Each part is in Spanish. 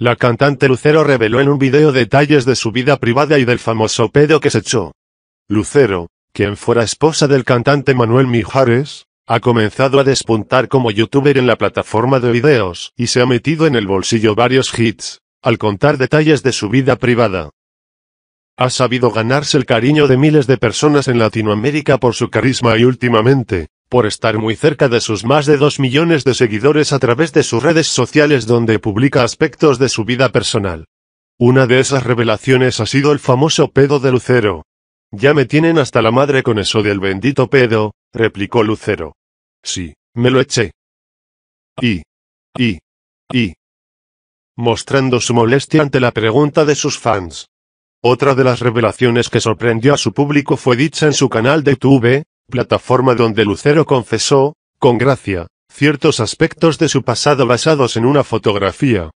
La cantante Lucero reveló en un video detalles de su vida privada y del famoso pedo que se echó. Lucero, quien fuera esposa del cantante Manuel Mijares, ha comenzado a despuntar como youtuber en la plataforma de videos y se ha metido en el bolsillo varios hits, al contar detalles de su vida privada. Ha sabido ganarse el cariño de miles de personas en Latinoamérica por su carisma y últimamente, por estar muy cerca de sus más de 2 millones de seguidores a través de sus redes sociales donde publica aspectos de su vida personal. Una de esas revelaciones ha sido el famoso pedo de Lucero. Ya me tienen hasta la madre con eso del bendito pedo, replicó Lucero. Sí, me lo eché. Y. Y. Y. Mostrando su molestia ante la pregunta de sus fans. Otra de las revelaciones que sorprendió a su público fue dicha en su canal de YouTube, plataforma donde Lucero confesó, con gracia, ciertos aspectos de su pasado basados en una fotografía.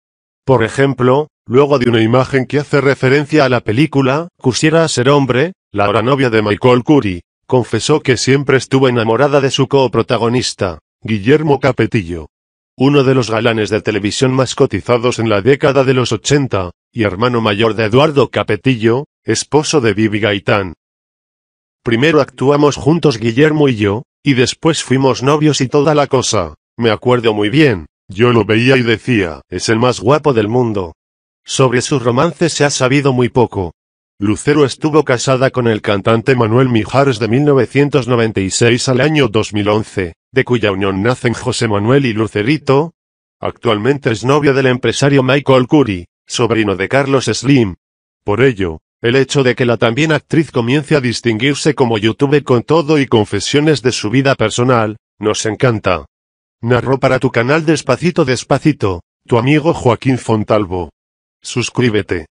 Por ejemplo, luego de una imagen que hace referencia a la película, Quisiera ser hombre, la ahora novia de Michael Curry, confesó que siempre estuvo enamorada de su coprotagonista, Guillermo Capetillo. Uno de los galanes de televisión más cotizados en la década de los 80, y hermano mayor de Eduardo Capetillo, esposo de Vivi Gaitán. Primero actuamos juntos Guillermo y yo, y después fuimos novios y toda la cosa. Me acuerdo muy bien, yo lo veía y decía, es el más guapo del mundo. Sobre sus romances se ha sabido muy poco. Lucero estuvo casada con el cantante Manuel Mijares de 1996 al año 2011, de cuya unión nacen José Manuel y Lucerito. Actualmente es novia del empresario Michael Curry, sobrino de Carlos Slim. Por ello, el hecho de que la también actriz comience a distinguirse como youtuber con todo y confesiones de su vida personal, nos encanta. Narró para tu canal Despacito Despacito, tu amigo Joaquín Fontalvo. Suscríbete.